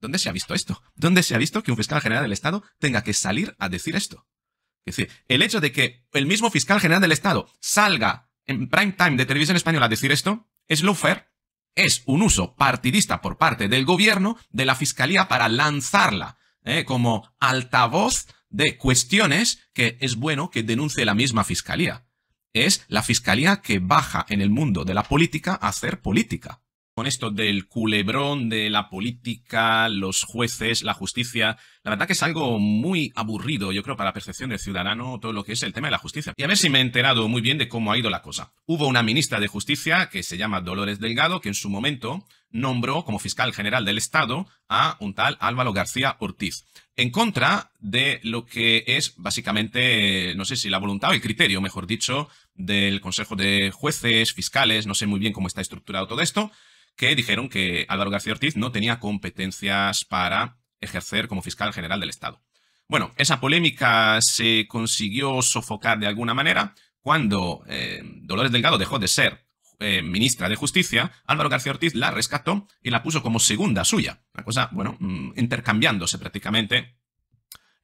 ¿Dónde se ha visto esto? ¿Dónde se ha visto que un fiscal general del Estado tenga que salir a decir esto? Es decir, el hecho de que el mismo fiscal general del Estado salga en prime time de televisión española a decir esto es fair, es un uso partidista por parte del gobierno de la fiscalía para lanzarla ¿eh? como altavoz de cuestiones que es bueno que denuncie la misma fiscalía. Es la fiscalía que baja en el mundo de la política a hacer política con esto del culebrón de la política, los jueces, la justicia. La verdad que es algo muy aburrido, yo creo, para la percepción del ciudadano, todo lo que es el tema de la justicia. Y a ver si me he enterado muy bien de cómo ha ido la cosa. Hubo una ministra de justicia que se llama Dolores Delgado, que en su momento nombró como fiscal general del Estado a un tal Álvaro García Ortiz, en contra de lo que es básicamente, eh, no sé si la voluntad o el criterio, mejor dicho, del Consejo de Jueces, fiscales, no sé muy bien cómo está estructurado todo esto, que dijeron que Álvaro García Ortiz no tenía competencias para ejercer como fiscal general del Estado. Bueno, esa polémica se consiguió sofocar de alguna manera cuando eh, Dolores Delgado dejó de ser eh, ministra de Justicia, Álvaro García Ortiz la rescató y la puso como segunda suya. Una cosa, bueno, mm, intercambiándose prácticamente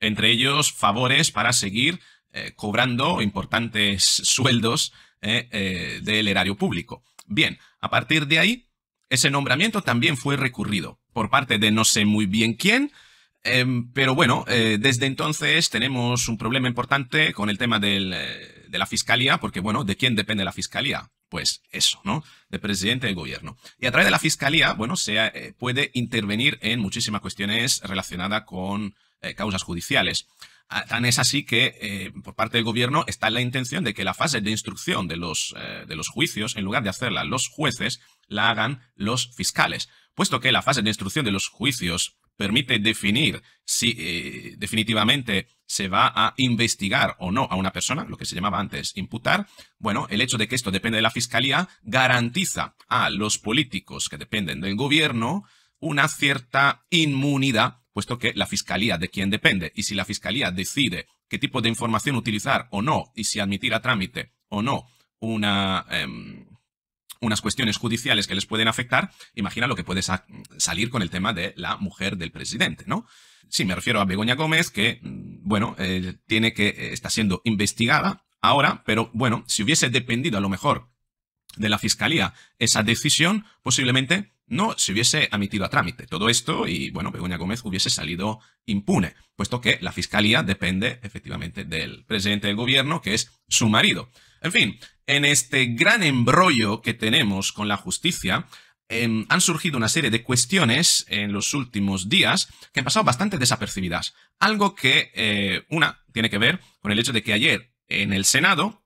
entre ellos favores para seguir eh, cobrando importantes sueldos del erario público. Bien, a partir de ahí, ese nombramiento también fue recurrido por parte de no sé muy bien quién, em, pero bueno, eh, desde entonces tenemos un problema importante con el tema eh, de la fiscalía, porque bueno, ¿de quién depende la fiscalía? Pues eso, ¿no? De presidente del gobierno. Y a través de la fiscalía, bueno, se eh, puede intervenir en muchísimas cuestiones relacionadas con causas judiciales. Ah, tan es así que eh, por parte del gobierno está la intención de que la fase de instrucción de los, eh, de los juicios, en lugar de hacerla los jueces, la hagan los fiscales, puesto que la fase de instrucción de los juicios permite definir si eh, definitivamente se va a investigar o no a una persona, lo que se llamaba antes imputar, bueno, el hecho de que esto depende de la fiscalía garantiza a los políticos que dependen del gobierno una cierta inmunidad puesto que la Fiscalía de quién depende y si la Fiscalía decide qué tipo de información utilizar o no y si admitir a trámite o no una, em, unas cuestiones judiciales que les pueden afectar, imagina lo que puede salir con el tema de la mujer del presidente, ¿no? Sí, me refiero a Begoña Gómez, que, mm, bueno, eh, tiene que, eh, está siendo investigada ahora, pero bueno, si hubiese dependido a lo mejor de la fiscalía esa decisión, posiblemente no se hubiese admitido a trámite todo esto y, bueno, Begoña Gómez hubiese salido impune, puesto que la fiscalía depende efectivamente del presidente del gobierno, que es su marido. En fin, en este gran embrollo que tenemos con la justicia, em, han surgido una serie de cuestiones en los últimos días que han pasado bastante desapercibidas. Algo que, eh, una, tiene que ver con el hecho de que ayer en el Senado,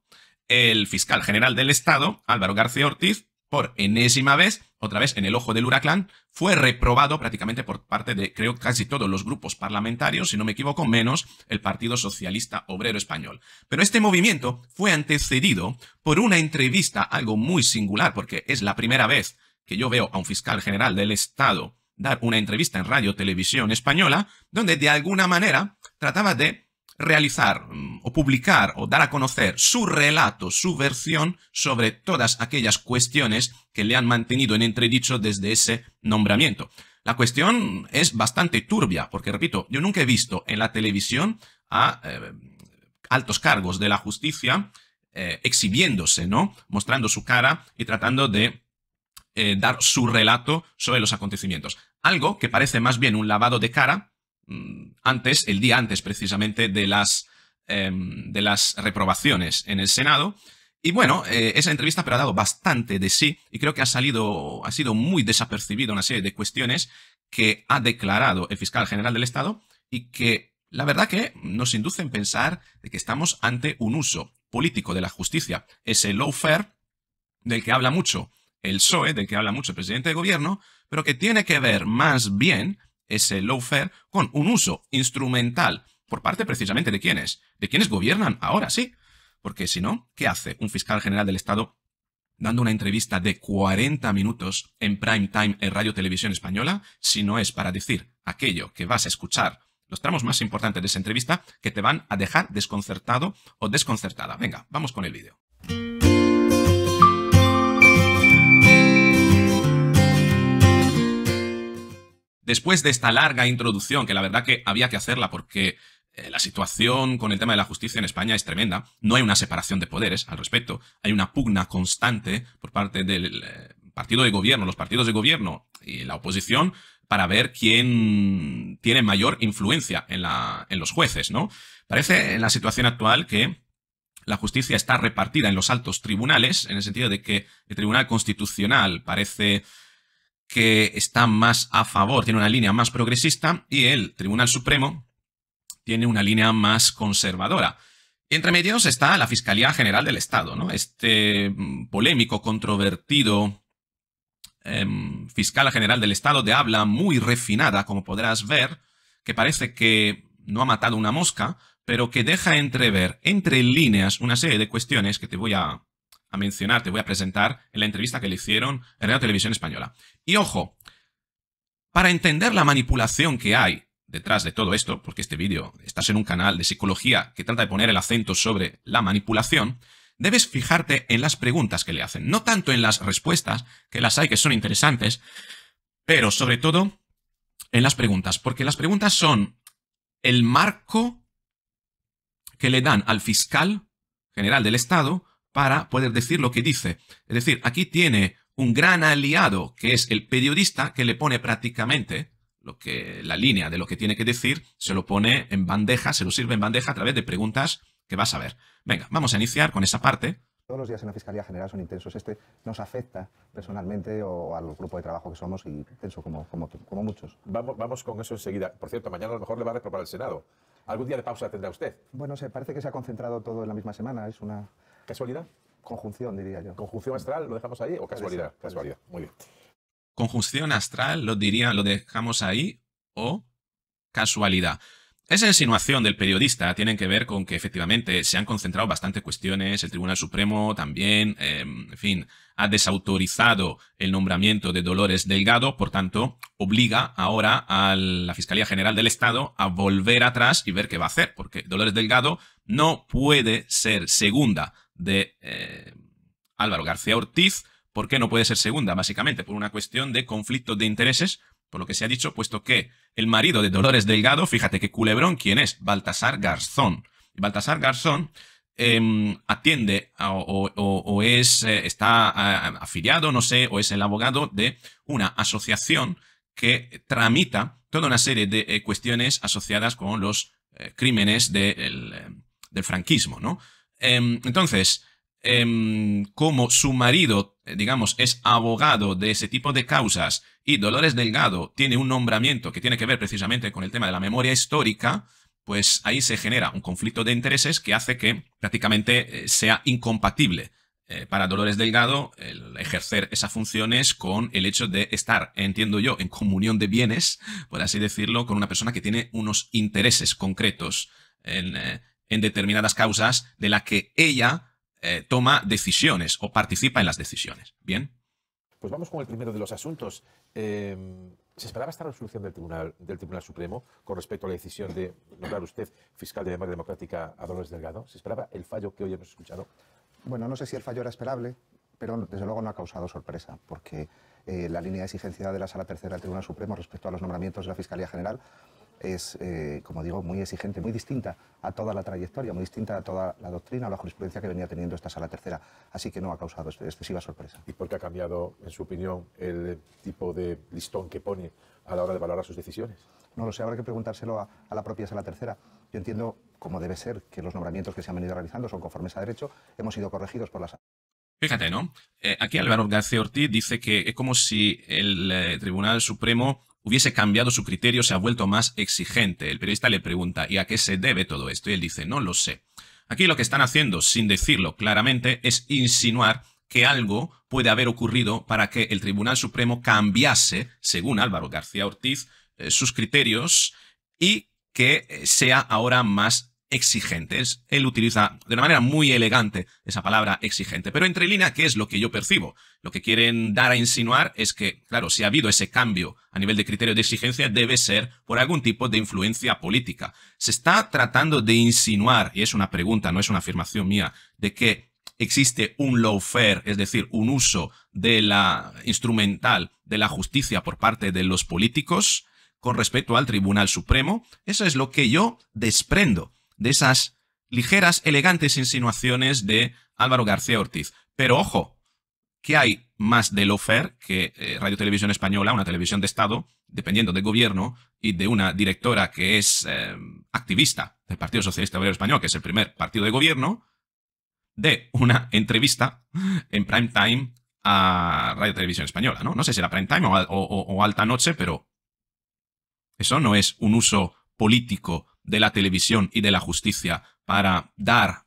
el fiscal general del Estado, Álvaro García Ortiz, por enésima vez, otra vez en el ojo del huracán, fue reprobado prácticamente por parte de, creo, casi todos los grupos parlamentarios, si no me equivoco, menos el Partido Socialista Obrero Español. Pero este movimiento fue antecedido por una entrevista, algo muy singular, porque es la primera vez que yo veo a un fiscal general del Estado dar una entrevista en Radio Televisión Española, donde de alguna manera trataba de realizar mm, o publicar o dar a conocer su relato, su versión sobre todas aquellas cuestiones que le han mantenido en entredicho desde ese nombramiento. La cuestión es bastante turbia, porque repito, yo nunca he visto en la televisión a eh, altos cargos de la justicia eh, exhibiéndose, ¿no? Mostrando su cara y tratando de eh, dar su relato sobre los acontecimientos. Algo que parece más bien un lavado de cara Mm, antes, el día antes precisamente de las, em, de las reprobaciones en el Senado. Y bueno, eh, esa entrevista pero ha dado bastante de sí y creo que ha salido, ha sido muy desapercibida una serie de cuestiones que ha declarado el fiscal general del Estado y que la verdad que nos inducen a pensar de que estamos ante un uso político de la justicia, ese lawfare del que habla mucho el PSOE, del que habla mucho el presidente de gobierno, pero que tiene que ver más bien ese lawfare con un uso instrumental por parte precisamente de quienes, de quienes gobiernan ahora, sí. Porque si no, ¿qué hace un fiscal general del Estado dando una entrevista de 40 minutos en prime time en Radio Televisión Española si no es para decir aquello que vas a escuchar, los tramos más importantes de esa entrevista que te van a dejar desconcertado o desconcertada? Venga, vamos con el vídeo. después de esta larga introducción, que la verdad que había que hacerla porque eh, la situación con el tema de la justicia en España es tremenda. No hay una separación de poderes al respecto. Hay una pugna constante por parte del eh, partido de gobierno, los partidos de gobierno y la oposición para ver quién tiene mayor influencia en, los jueces, ¿no? Parece en la situación actual que la justicia está repartida en los altos tribunales, en el sentido de que el Tribunal Constitucional parece que está más a favor, tiene una línea más progresista y el Tribunal Supremo tiene una línea más conservadora. Entre medios está la Fiscalía General del Estado, ¿no? Este mm, polémico, controvertido em, fiscal general del Estado de habla muy refinada, como podrás ver, que parece que no ha matado una mosca, pero que deja entrever, entre líneas, una serie de cuestiones que te voy a, a mencionar, te voy a presentar en la entrevista que le hicieron en Radio Televisión Española. Y ojo, para entender la manipulación que hay detrás de todo esto, porque este vídeo estás en un canal de psicología que trata de poner el acento sobre la manipulación, debes fijarte en las preguntas que le hacen, no tanto en las respuestas, que las hay que son interesantes, pero sobre todo en las preguntas, porque las preguntas son el marco que le dan al fiscal general del Estado para poder decir lo que dice. Es decir, aquí tiene un gran aliado, que es el periodista que le pone prácticamente lo que, la línea de lo que tiene que decir, se lo pone en bandeja, se lo sirve en bandeja a través de preguntas que vas a ver. Venga, vamos a iniciar con esa parte. Todos los días en la Fiscalía General son intensos. Este nos afecta personalmente o al grupo de trabajo que somos y intenso como, como, como muchos. Vamos, vamos con eso enseguida. Por cierto, mañana a lo mejor le va a reprobar el Senado. ¿Algún día de pausa tendrá usted? Bueno, se parece que se ha concentrado todo en la misma semana. Es una... ¿Casualidad? Conjunción, diría yo. Conjunción astral, ¿lo dejamos ahí o casualidad? casualidad, muy bien. Conjunción astral, lo diría, lo dejamos ahí o casualidad. Esa insinuación del periodista tiene que ver con que efectivamente se han concentrado bastantes cuestiones, el Tribunal Supremo también, em, en fin, ha desautorizado el nombramiento de Dolores Delgado, por tanto, obliga ahora a la Fiscalía General del Estado a volver atrás y ver qué va a hacer, porque Dolores Delgado no puede ser segunda de eh, Álvaro García Ortiz, ¿por qué no puede ser segunda, básicamente, por una cuestión de conflicto de intereses, por lo que se ha dicho, puesto que el marido de Dolores Delgado, fíjate que culebrón, ¿quién es? Baltasar Garzón. Baltasar Garzón em, atiende o, es, eh, está afiliado, no sé, o es el abogado de una asociación que tramita toda una serie de eh, cuestiones asociadas con los crímenes del franquismo, ¿no? Em, entonces, em, como su marido, eh, digamos, es abogado de ese tipo de causas y Dolores Delgado tiene un nombramiento que tiene que ver precisamente con el tema de la memoria histórica, pues ahí se genera un conflicto de intereses que hace que prácticamente eh, sea incompatible eh, para Dolores Delgado el ejercer esas funciones con el hecho de estar, entiendo yo, en comunión de bienes, por así decirlo, con una persona que tiene unos intereses concretos en, en determinadas causas de las que ella eh, toma decisiones o participa en las decisiones. Bien. Pues vamos con el primero de los asuntos. Em, ¿Se esperaba esta resolución del Tribunal, del Tribunal Supremo con respecto a la decisión de nombrar usted fiscal de memoria democrática a Dolores Delgado? ¿Se esperaba el fallo que hoy hemos escuchado? Bueno, no sé si el fallo era esperable, pero desde luego no ha causado sorpresa, porque eh, la línea de exigencia de la Sala Tercera del Tribunal Supremo respecto a los nombramientos de la Fiscalía General es, eh, como digo, muy exigente, muy distinta a toda la trayectoria, muy distinta a toda la doctrina o la jurisprudencia que venía teniendo esta sala tercera. Así que no ha causado excesiva sorpresa. ¿Y por qué ha cambiado, en su opinión, el tipo de listón que pone a la hora de valorar sus decisiones? No lo sé, habrá que preguntárselo a, la propia sala tercera. Yo entiendo, como debe ser, que los nombramientos que se han venido realizando son conformes a derecho, hemos sido corregidos por la sala. Fíjate, ¿no? Eh, aquí Álvaro García Ortiz dice que es como si el eh, Tribunal Supremo hubiese cambiado su criterio, se ha vuelto más exigente. El periodista le pregunta, ¿y a qué se debe todo esto? Y él dice, no lo sé. Aquí lo que están haciendo, sin decirlo claramente, es insinuar que algo puede haber ocurrido para que el Tribunal Supremo cambiase, según Álvaro García Ortiz, eh, sus criterios y que eh, sea ahora más exigentes. Él utiliza de una manera muy elegante esa palabra exigente, pero entre línea, ¿qué es lo que yo percibo? Lo que quieren dar a insinuar es que, claro, si ha habido ese cambio a nivel de criterio de exigencia, debe ser por algún tipo de influencia política. Se está tratando de insinuar, y es una pregunta, no es una afirmación mía, de que existe un fair, es decir, un uso de la instrumental de la justicia por parte de los políticos con respecto al Tribunal Supremo. Eso es lo que yo desprendo de esas ligeras, elegantes insinuaciones de Álvaro García Ortiz. Pero ojo, que hay más de lofer que eh, Radio Televisión Española, una televisión de Estado, dependiendo del gobierno, y de una directora que es eh, activista del Partido Socialista Obrero Español, que es el primer partido de gobierno, de una entrevista en prime time a Radio Televisión Española, ¿no? No sé si era prime time o, o alta noche, pero eso no es un uso político de la televisión y de la justicia para dar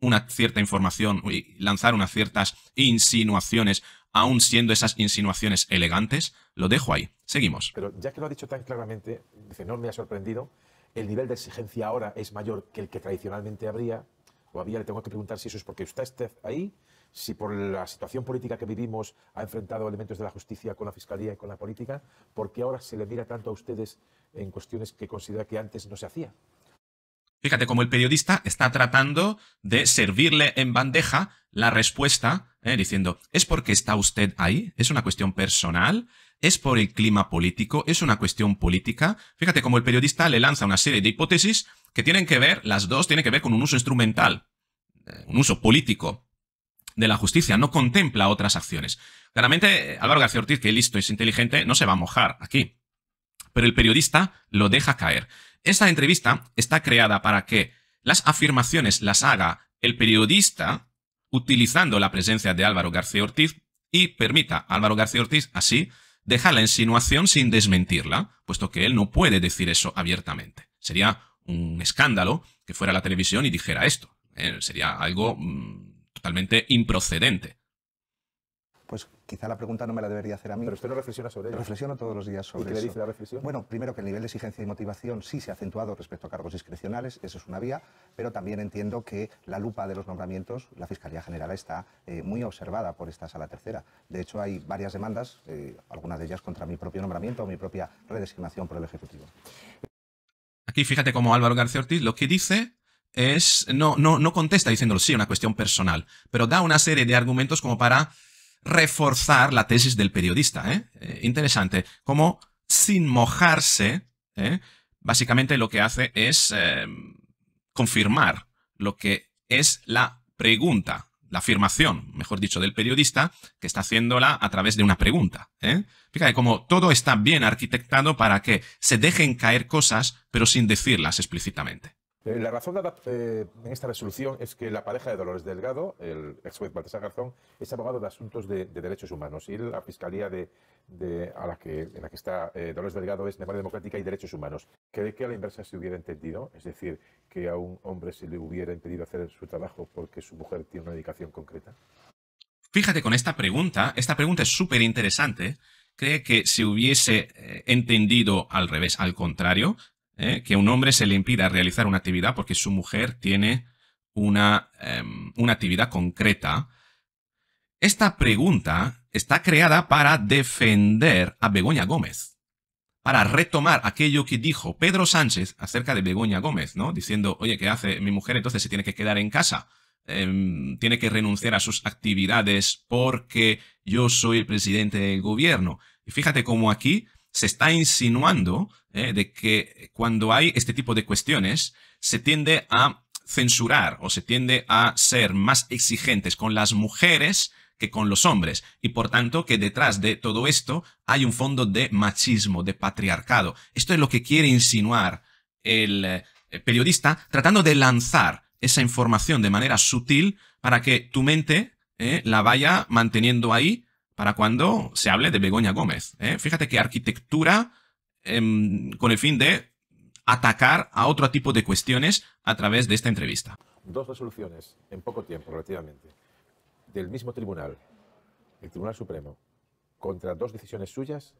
una cierta información y lanzar unas ciertas insinuaciones, aun siendo esas insinuaciones elegantes, lo dejo ahí. Seguimos. Pero ya que lo ha dicho tan claramente, dice, no me ha sorprendido, el nivel de exigencia ahora es mayor que el que tradicionalmente habría, o había, le tengo que preguntar si eso es porque usted esté ahí, si por la situación política que vivimos ha enfrentado elementos de la justicia con la fiscalía y con la política, porque ahora se le mira tanto a ustedes en cuestiones que considera que antes no se hacía. Fíjate cómo el periodista está tratando de servirle en bandeja la respuesta, eh, diciendo, ¿es porque está usted ahí? ¿Es una cuestión personal? ¿Es por el clima político? ¿Es una cuestión política? Fíjate cómo el periodista le lanza una serie de hipótesis que tienen que ver, las dos tienen que ver con un uso instrumental, eh, un uso político de la justicia, no contempla otras acciones. Claramente, eh, Álvaro García Ortiz, que listo es inteligente, no se va a mojar aquí pero el periodista lo deja caer. Esta entrevista está creada para que las afirmaciones las haga el periodista utilizando la presencia de Álvaro García Ortiz y permita Álvaro García Ortiz así dejar la insinuación sin desmentirla, puesto que él no puede decir eso abiertamente. Sería un escándalo que fuera a la televisión y dijera esto. Eh, sería algo mm, totalmente improcedente pues quizá la pregunta no me la debería hacer a mí. Pero usted no reflexiona sobre ello. Reflexiono todos los días sobre ¿Y qué le dice la reflexión? Bueno, primero que el nivel de exigencia y motivación sí se ha acentuado respecto a cargos discrecionales, eso es una vía, pero también entiendo que la lupa de los nombramientos, la Fiscalía General está eh, muy observada por esta sala tercera. De hecho, hay varias demandas, eh, algunas de ellas contra mi propio nombramiento o mi propia redesignación por el Ejecutivo. Aquí fíjate cómo Álvaro García Ortiz lo que dice es, no, no, no contesta diciéndolo sí, una cuestión personal, pero da una serie de argumentos como para reforzar la tesis del periodista. ¿eh? Eh, interesante. Como sin mojarse, ¿eh? básicamente lo que hace es em, confirmar lo que es la pregunta, la afirmación, mejor dicho, del periodista, que está haciéndola a través de una pregunta. Fíjate como todo está bien arquitectado para que se dejen caer cosas, pero sin decirlas explícitamente. Eh, la razón dada eh, en esta resolución es que la pareja de Dolores Delgado, el ex juez Baltasar Garzón, es abogado de asuntos de, derechos humanos y la fiscalía de, a la que, en la que está eh, Dolores Delgado es Memoria Democrática y Derechos Humanos. ¿Cree que a la inversa se hubiera entendido? Es decir, que a un hombre se le hubiera impedido hacer su trabajo porque su mujer tiene una dedicación concreta. Fíjate con esta pregunta, esta pregunta es súper interesante. ¿Cree que se hubiese entendido al revés, al contrario? ¿eh? que un hombre se le impida realizar una actividad porque su mujer tiene em, una, actividad concreta. Esta pregunta está creada para defender a Begoña Gómez, para retomar aquello que dijo Pedro Sánchez acerca de Begoña Gómez, ¿no? Diciendo, oye, ¿qué hace mi mujer? Entonces se tiene que quedar en casa, em, tiene que renunciar a sus actividades porque yo soy el presidente del gobierno. Y fíjate cómo aquí se está insinuando ¿eh? de que cuando hay este tipo de cuestiones, se tiende a censurar o se tiende a ser más exigentes con las mujeres que con los hombres y por tanto que detrás de todo esto hay un fondo de machismo, de patriarcado. Esto es lo que quiere insinuar el, eh, periodista tratando de lanzar esa información de manera sutil para que tu mente ¿eh? la vaya manteniendo ahí para cuando se hable de Begoña Gómez. Fíjate que arquitectura eh, con el fin de atacar a otro tipo de cuestiones a través de esta entrevista. Dos resoluciones en poco tiempo, relativamente, del mismo tribunal, el Tribunal Supremo, contra dos decisiones suyas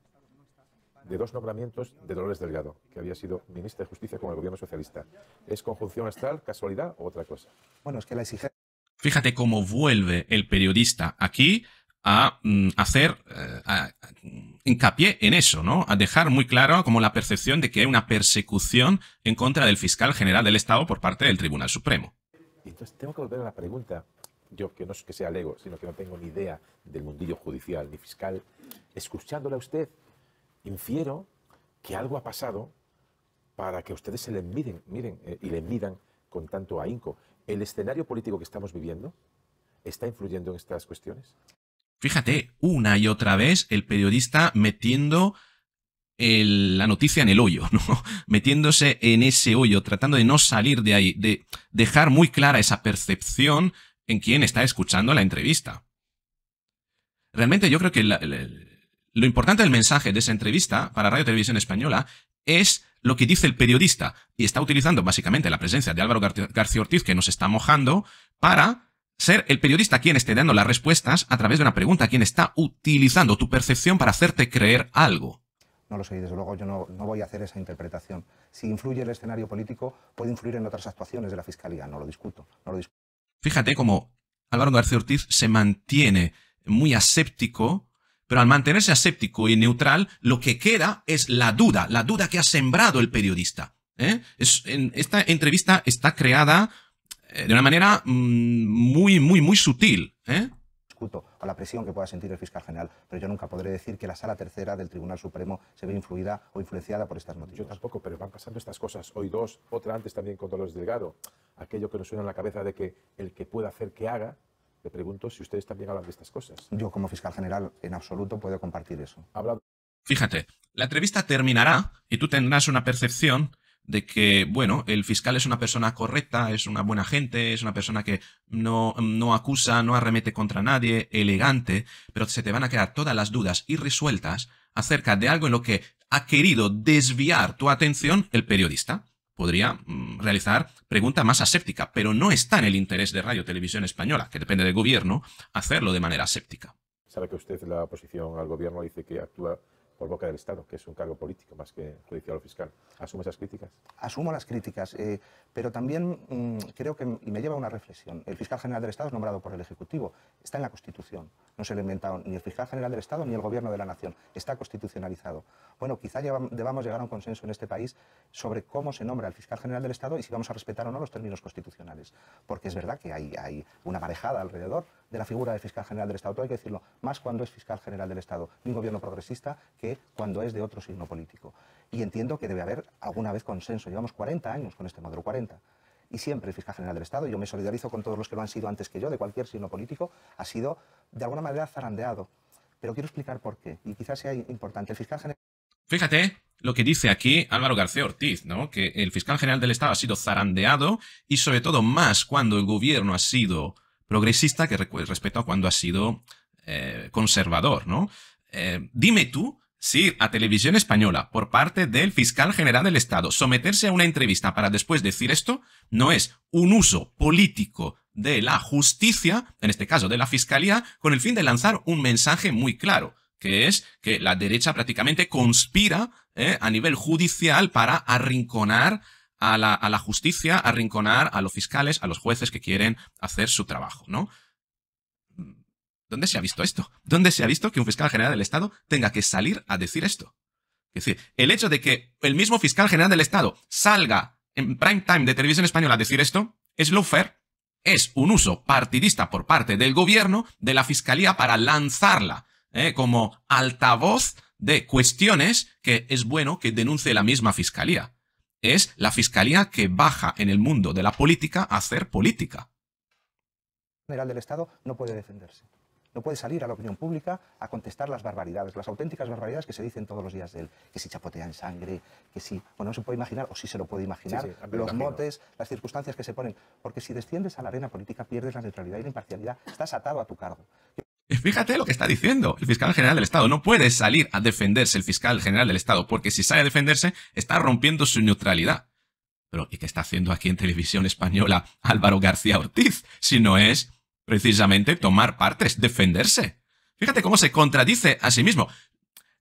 de dos nombramientos de Dolores Delgado, que había sido ministra de Justicia con el gobierno socialista. ¿Es conjunción astral, casualidad o otra cosa? Bueno, es que la exigencia... Fíjate cómo vuelve el periodista aquí a mm, hacer eh, hincapié en eso, ¿no? A dejar muy claro como la percepción de que hay una persecución en contra del fiscal general del Estado por parte del Tribunal Supremo. Entonces tengo que volver a la pregunta. Yo que no es que sea lego, sino que no tengo ni idea del mundillo judicial ni fiscal. escuchándole a usted, infiero que algo ha pasado para que ustedes se le miren, eh, y le midan con tanto ahínco. ¿El escenario político que estamos viviendo está influyendo en estas cuestiones? Fíjate, una y otra vez el periodista metiendo la noticia en el hoyo, ¿no? Metiéndose en ese hoyo, tratando de no salir de ahí, de dejar muy clara esa percepción en quien está escuchando la entrevista. Realmente yo creo que lo importante del mensaje de esa entrevista para Radio Televisión Española es lo que dice el periodista y está utilizando básicamente la presencia de Álvaro García Ortiz que nos está mojando para ser el periodista quien esté dando las respuestas a través de una pregunta, quien está utilizando tu percepción para hacerte creer algo. No lo sé, desde luego yo no, voy a hacer esa interpretación. Si influye el escenario político, puede influir en otras actuaciones de la Fiscalía, no lo discuto. No lo discuto. Fíjate cómo Álvaro García Ortiz se mantiene muy aséptico, pero al mantenerse aséptico y neutral, lo que queda es la duda, la duda que ha sembrado el periodista. ¿eh? en, esta entrevista está creada eh, de una manera mm, muy, muy, muy sutil. ¿eh? a la presión que pueda sentir el fiscal general, pero yo nunca podré decir que la sala tercera del Tribunal Supremo se ve influida o influenciada por estas noticias. Yo tampoco, pero van pasando estas cosas. Hoy dos, otra antes también con Dolores Delgado. Aquello que nos suena en la cabeza de que el que pueda hacer que haga, le pregunto si ustedes también hablan de estas cosas. Yo como fiscal general en absoluto puedo compartir eso. Hablado. Fíjate, la entrevista terminará y tú tendrás una percepción de que, bueno, el fiscal es una persona correcta, es una buena gente, es una persona que no, no acusa, no arremete contra nadie, elegante, pero se te van a quedar todas las dudas irresueltas acerca de algo en lo que ha querido desviar tu atención el periodista. Podría mm, realizar pregunta más aséptica, pero no está en el interés de Radio Televisión Española, que depende del gobierno, hacerlo de manera aséptica. Sabe que usted la oposición al gobierno dice que actúa por boca del Estado, que es un cargo político más que judicial o fiscal. ¿Asume esas críticas? Asumo las críticas, eh, pero también mm, creo que y me lleva a una reflexión. El fiscal general del Estado es nombrado por el Ejecutivo, está en la Constitución, no se ha inventado ni el fiscal general del Estado ni el Gobierno de la Nación, está constitucionalizado. Bueno, quizá debamos llegar a un consenso en este país sobre cómo se nombra el fiscal general del Estado y si vamos a respetar o no los términos constitucionales, porque es verdad que hay, hay una marejada alrededor de la figura del fiscal general del Estado. Todo hay que decirlo, más cuando es fiscal general del Estado de un gobierno progresista que cuando es de otro signo político. Y entiendo que debe haber alguna vez consenso. Llevamos 40 años con este modelo, 40 y siempre el fiscal general del Estado, yo me solidarizo con todos los que lo han sido antes que yo, de cualquier signo político, ha sido de alguna manera zarandeado. Pero quiero explicar por qué, y quizás sea importante. El fiscal general. Fíjate lo que dice aquí Álvaro García Ortiz, ¿no? Que el fiscal general del Estado ha sido zarandeado y, sobre todo, más cuando el gobierno ha sido progresista que respecto a cuando ha sido eh, conservador, ¿no? Eh, dime tú si a Televisión Española, por parte del fiscal general del Estado, someterse a una entrevista para después decir esto no es un uso político de la justicia, en este caso de la fiscalía, con el fin de lanzar un mensaje muy claro, que es que la derecha prácticamente conspira eh, a nivel judicial para arrinconar a la, a rinconar arrinconar a los fiscales, a los jueces que quieren hacer su trabajo, ¿no? ¿Dónde se ha visto esto? ¿Dónde se ha visto que un fiscal general del Estado tenga que salir a decir esto? Es decir, el hecho de que el mismo fiscal general del Estado salga en prime time de televisión española a decir esto es fair es un uso partidista por parte del gobierno de la fiscalía para lanzarla ¿eh? como altavoz de cuestiones que es bueno que denuncie la misma fiscalía es la fiscalía que baja en el mundo de la política a hacer política. El general del Estado no puede defenderse. No puede salir a la opinión pública a contestar las barbaridades, las auténticas barbaridades que se dicen todos los días de él. Que si en sangre, que si... Bueno, no se puede imaginar, o sí se lo puede imaginar, los motes, las circunstancias que se ponen. Porque si desciendes a la arena política pierdes la neutralidad y la imparcialidad. Estás atado a tu cargo. Fíjate lo que está diciendo el fiscal general del Estado. No puede salir a defenderse el fiscal general del Estado, porque si sale a defenderse, está rompiendo su neutralidad. Pero, ¿y qué está haciendo aquí en televisión española Álvaro García Ortiz? Si no es precisamente tomar partes, defenderse. Fíjate cómo se contradice a sí mismo.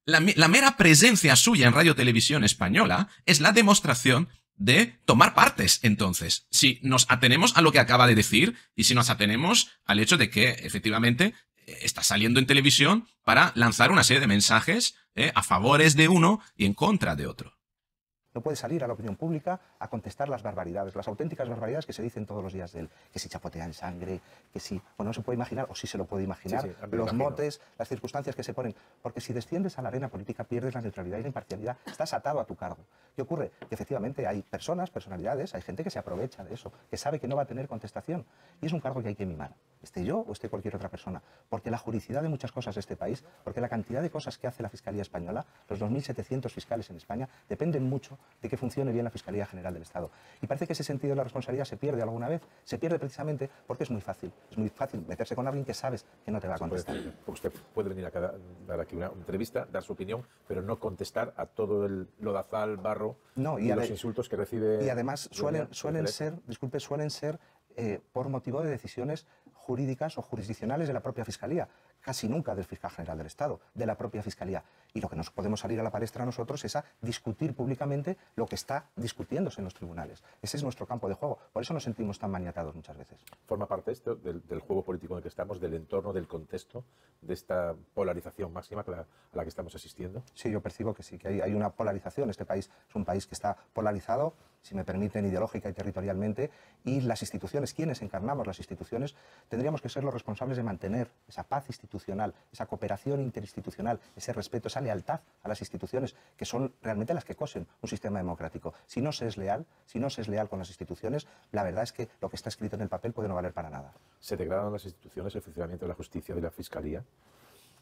La, la mera presencia suya en Radio Televisión Española es la demostración de tomar partes, entonces. Si nos atenemos a lo que acaba de decir y si nos atenemos al hecho de que efectivamente está saliendo en televisión para lanzar una serie de mensajes eh, a favores de uno y en contra de otro no puede salir a la opinión pública a contestar las barbaridades, las auténticas barbaridades que se dicen todos los días de él, que si en sangre, que si, bueno, no se puede imaginar, o sí se lo puede imaginar, los motes, las circunstancias que se ponen, porque si desciendes a la arena política pierdes la neutralidad y la imparcialidad, estás atado a tu cargo. ¿Qué ocurre? Que efectivamente hay personas, personalidades, hay gente que se aprovecha de eso, que sabe que no va a tener contestación, y es un cargo que hay que mimar esté yo o esté cualquier otra persona, porque la juridicidad de muchas cosas de este país, porque la cantidad de cosas que hace la Fiscalía Española, los 2.700 fiscales en España, dependen mucho de que funcione bien la Fiscalía General del Estado. Y parece que ese sentido de la responsabilidad se pierde alguna vez, se pierde precisamente porque es muy fácil, es muy fácil meterse con alguien que sabes que no te va a contestar. Pues, usted puede venir a dar aquí una entrevista, dar su opinión, pero no contestar a todo el lodazal, barro y, a los insultos que recibe. Y además suelen, suelen ser, disculpe, suelen ser eh, por motivo de decisiones jurídicas o jurisdiccionales de la propia Fiscalía casi nunca del fiscal general del Estado, de la propia Fiscalía. Y lo que nos podemos salir a la palestra nosotros es a discutir públicamente lo que está discutiéndose en los tribunales. Ese es nuestro campo de juego. Por eso nos sentimos tan maniatados muchas veces. Forma parte esto del, juego político en el que estamos, del entorno, del contexto, de esta polarización máxima a la, que estamos asistiendo. Sí, yo percibo que sí, que hay, hay una polarización. Este país es un país que está polarizado si me permiten, ideológica y territorialmente, y las instituciones, quienes encarnamos las instituciones, tendríamos que ser los responsables de mantener esa paz institucional, esa cooperación interinstitucional, ese respeto, esa lealtad a las instituciones, que son realmente las que cosen un sistema democrático. Si no se es leal, si no se es leal con las instituciones, la verdad es que lo que está escrito en el papel puede no valer para nada. ¿Se degradan las instituciones, el funcionamiento de la justicia, de la fiscalía?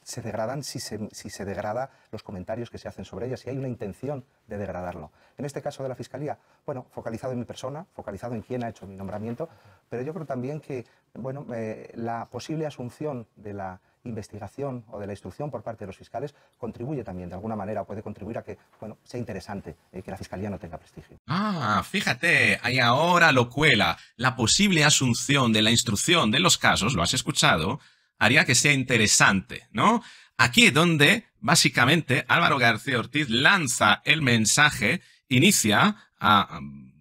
se degradan si se, si degrada los comentarios que se hacen sobre ellas, si hay una intención de degradarlo. En este caso de la Fiscalía, bueno, focalizado en mi persona, focalizado en quién ha hecho mi nombramiento, pero yo creo también que bueno, eh, la posible asunción de la investigación o de la instrucción por parte de los fiscales contribuye también de alguna manera puede contribuir a que bueno, sea interesante eh, que la fiscalía no tenga prestigio. Ah, fíjate, ahí ahora lo cuela. La posible asunción de la instrucción de los casos, lo has escuchado, haría que sea interesante, ¿no? Aquí es donde básicamente Álvaro García Ortiz lanza el mensaje, inicia a um,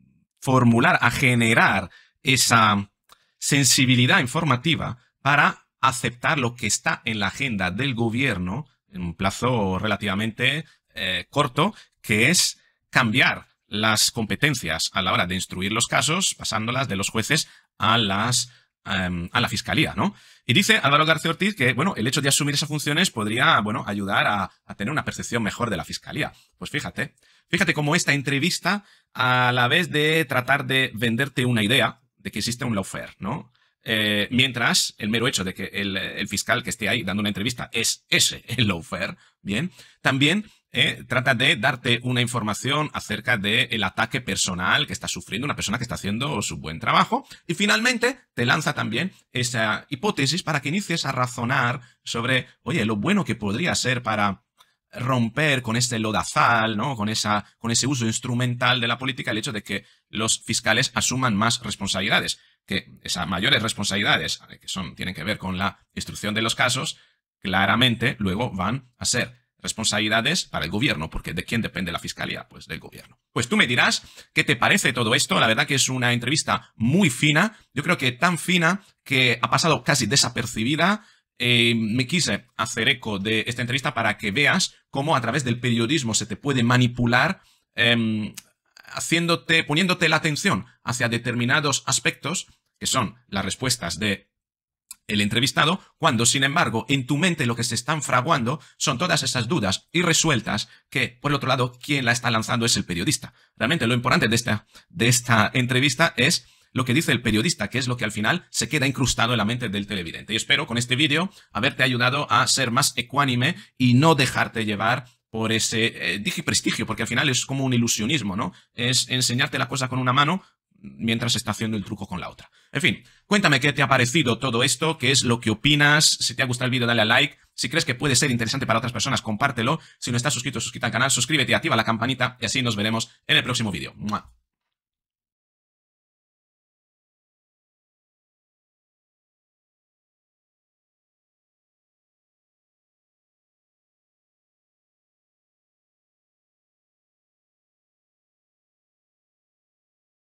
formular, a generar esa sensibilidad informativa para aceptar lo que está en la agenda del gobierno en un plazo relativamente eh, corto, que es cambiar las competencias a la hora de instruir los casos, pasándolas de los jueces a las Em, a la fiscalía, ¿no? Y dice Álvaro García Ortiz que, bueno, el hecho de asumir esas funciones podría, bueno, ayudar a, a tener una percepción mejor de la fiscalía. Pues fíjate, fíjate cómo esta entrevista, a la vez de tratar de venderte una idea de que existe un lawfare, ¿no? Eh, mientras el mero hecho de que el, fiscal que esté ahí dando una entrevista es ese, el lawfare, bien, también eh, trata de darte una información acerca del el ataque personal que está sufriendo una persona que está haciendo su buen trabajo. Y finalmente te lanza también esa hipótesis para que inicies a razonar sobre, oye, lo bueno que podría ser para romper con este lodazal, ¿no? Con, esa, con ese uso instrumental de la política, el hecho de que los fiscales asuman más responsabilidades que esas mayores responsabilidades eh, que son, tienen que ver con la instrucción de los casos, claramente luego van a ser responsabilidades para el gobierno, porque ¿de quién depende la fiscalía? Pues del gobierno. Pues tú me dirás qué te parece todo esto. La verdad que es una entrevista muy fina, yo creo que tan fina que ha pasado casi desapercibida. Eh, me quise hacer eco de esta entrevista para que veas cómo a través del periodismo se te puede manipular em, haciéndote, poniéndote la atención hacia determinados aspectos que son las respuestas de el entrevistado, cuando sin embargo en tu mente lo que se están fraguando son todas esas dudas irresueltas que, por el otro lado, quien la está lanzando es el periodista. Realmente lo importante de esta, de esta entrevista es lo que dice el periodista, que es lo que al final se queda incrustado en la mente del televidente. Y espero con este vídeo haberte ayudado a ser más ecuánime y no dejarte llevar por ese eh, dije prestigio, porque al final es como un ilusionismo, ¿no? Es enseñarte la cosa con una mano mientras está haciendo el truco con la otra. En fin, cuéntame qué te ha parecido todo esto, qué es lo que opinas, si te ha gustado el vídeo dale a like, si crees que puede ser interesante para otras personas compártelo, si no estás suscrito suscríbete al canal, suscríbete, y activa la campanita y así nos veremos en el próximo vídeo.